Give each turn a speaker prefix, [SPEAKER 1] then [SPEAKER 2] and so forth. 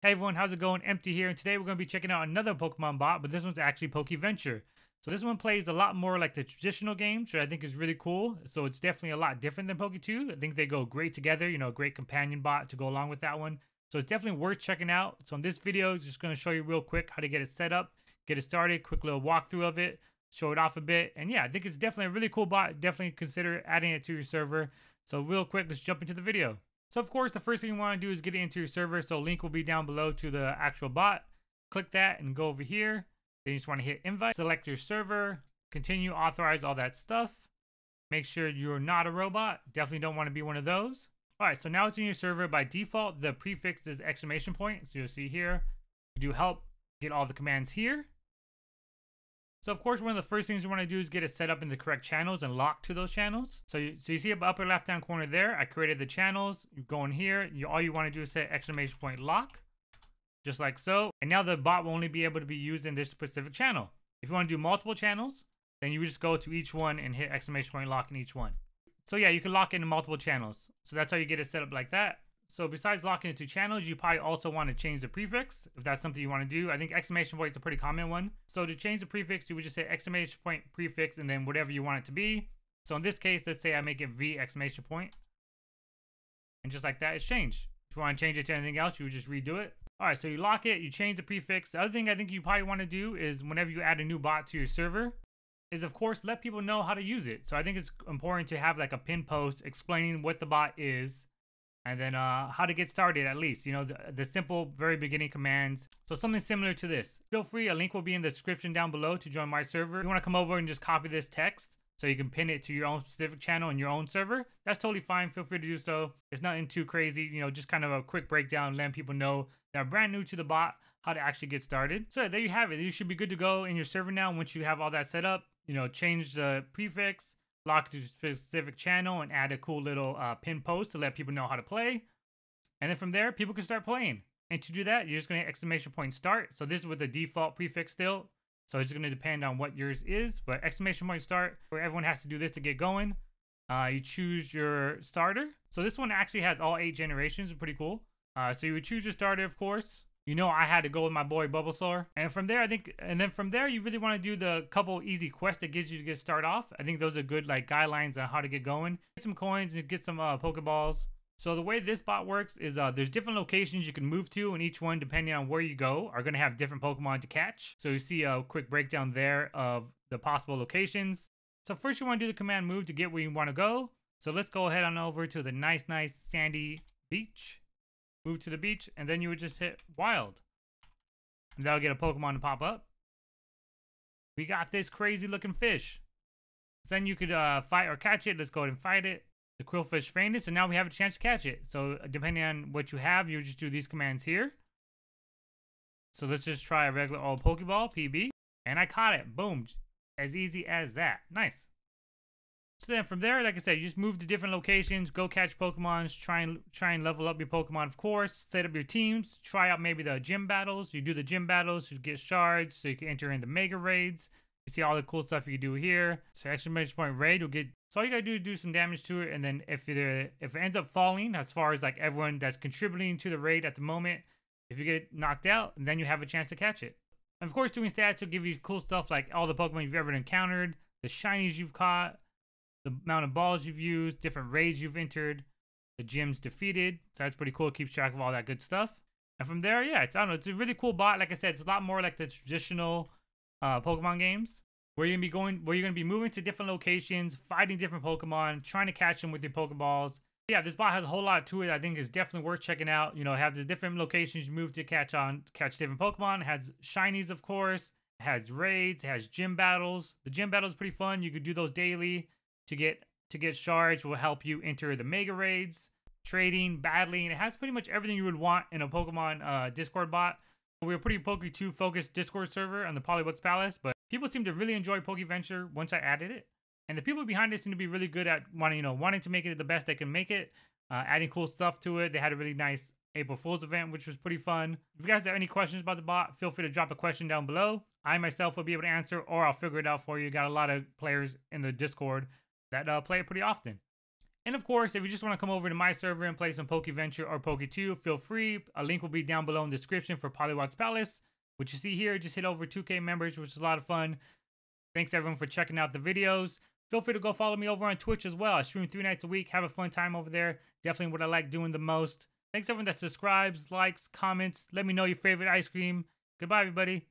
[SPEAKER 1] Hey everyone, how's it going? Empty here, and today we're going to be checking out another Pokemon bot, but this one's actually PokeVenture. So this one plays a lot more like the traditional game, which I think is really cool. So it's definitely a lot different than Poke2. I think they go great together, you know, great companion bot to go along with that one. So it's definitely worth checking out. So in this video, just going to show you real quick how to get it set up, get it started, quick little walkthrough of it, show it off a bit. And yeah, I think it's definitely a really cool bot. Definitely consider adding it to your server. So real quick, let's jump into the video. So of course, the first thing you want to do is get into your server. So link will be down below to the actual bot. Click that and go over here. Then you just want to hit invite, select your server, continue, authorize all that stuff. Make sure you're not a robot. Definitely don't want to be one of those. All right, so now it's in your server. By default, the prefix is exclamation point. So you'll see here, you do help get all the commands here. So of course, one of the first things you want to do is get it set up in the correct channels and locked to those channels. So you, so you see up upper left-hand corner there, I created the channels. You go in here, you, all you want to do is say exclamation point lock, just like so. And now the bot will only be able to be used in this specific channel. If you want to do multiple channels, then you just go to each one and hit exclamation point lock in each one. So yeah, you can lock in multiple channels. So that's how you get it set up like that. So besides locking it to channels, you probably also want to change the prefix if that's something you want to do. I think exclamation point is a pretty common one. So to change the prefix, you would just say exclamation point prefix and then whatever you want it to be. So in this case, let's say I make it V exclamation point. And just like that, it's changed. If you want to change it to anything else, you would just redo it. All right, so you lock it, you change the prefix. The other thing I think you probably want to do is whenever you add a new bot to your server, is of course let people know how to use it. So I think it's important to have like a pin post explaining what the bot is and then uh, how to get started at least, you know, the, the, simple very beginning commands. So something similar to this. Feel free, a link will be in the description down below to join my server. If you wanna come over and just copy this text so you can pin it to your own specific channel and your own server, that's totally fine. Feel free to do so. It's nothing too crazy, you know, just kind of a quick breakdown, letting people know that are brand new to the bot, how to actually get started. So there you have it. You should be good to go in your server now once you have all that set up, you know, change the prefix, lock it to a specific channel, and add a cool little uh, pin post to let people know how to play. And then from there, people can start playing. And to do that, you're just going to exclamation point start. So this is with the default prefix still. So it's going to depend on what yours is. But exclamation point start, where everyone has to do this to get going. Uh, you choose your starter. So this one actually has all eight generations. Pretty cool. Uh, so you would choose your starter, of course you know I had to go with my boy Bulbasaur. And from there, I think, and then from there, you really want to do the couple easy quests that gives you to get started off. I think those are good like guidelines on how to get going. Get some coins and get some uh, Pokeballs. So the way this bot works is uh, there's different locations you can move to, and each one, depending on where you go, are going to have different Pokemon to catch. So you see a quick breakdown there of the possible locations. So first you want to do the command move to get where you want to go. So let's go ahead on over to the nice, nice sandy beach move to the beach, and then you would just hit wild. And that'll get a Pokemon to pop up. We got this crazy looking fish. So then you could uh, fight or catch it. Let's go ahead and fight it. The Quillfish fainted, and now we have a chance to catch it. So uh, depending on what you have, you just do these commands here. So let's just try a regular old Pokeball, PB. And I caught it. Boom. As easy as that. Nice. So then from there, like I said, you just move to different locations, go catch Pokemons, try and try and level up your Pokemon, of course, set up your teams, try out maybe the gym battles. You do the gym battles, you get shards, so you can enter in the mega raids. You see all the cool stuff you can do here. So exclamation point raid, you'll get so all you gotta do is do some damage to it, and then if it if it ends up falling, as far as like everyone that's contributing to the raid at the moment, if you get knocked out, then you have a chance to catch it. And of course, doing stats will give you cool stuff like all the Pokemon you've ever encountered, the shinies you've caught, the amount of balls you've used, different raids you've entered, the gyms defeated. So that's pretty cool. It keeps track of all that good stuff. And from there, yeah, it's I don't know, it's a really cool bot. Like I said, it's a lot more like the traditional uh, Pokemon games where you're gonna be going, where you're gonna be moving to different locations, fighting different Pokemon, trying to catch them with your Pokeballs. Yeah, this bot has a whole lot to it. I think it's definitely worth checking out. You know, have these different locations you move to catch on, catch different Pokemon. It has shinies, of course. It has raids. It has gym battles. The gym battle is pretty fun. You could do those daily to get to get shards will help you enter the mega raids, trading, battling. It has pretty much everything you would want in a Pokemon uh, Discord bot. We are pretty Poke 2 focused Discord server on the Polybucks Palace, but people seem to really enjoy Pokeventure once I added it. And the people behind it seem to be really good at wanting, you know, wanting to make it the best they can make it, uh, adding cool stuff to it. They had a really nice April Fool's event, which was pretty fun. If you guys have any questions about the bot, feel free to drop a question down below. I myself will be able to answer, or I'll figure it out for you. Got a lot of players in the Discord that uh, play it pretty often. And of course, if you just want to come over to my server and play some PokeVenture or Poke2, feel free. A link will be down below in the description for Poliwag's Palace. which you see here, just hit over 2K members, which is a lot of fun. Thanks everyone for checking out the videos. Feel free to go follow me over on Twitch as well. I stream three nights a week, have a fun time over there. Definitely what I like doing the most. Thanks everyone that subscribes, likes, comments. Let me know your favorite ice cream. Goodbye, everybody.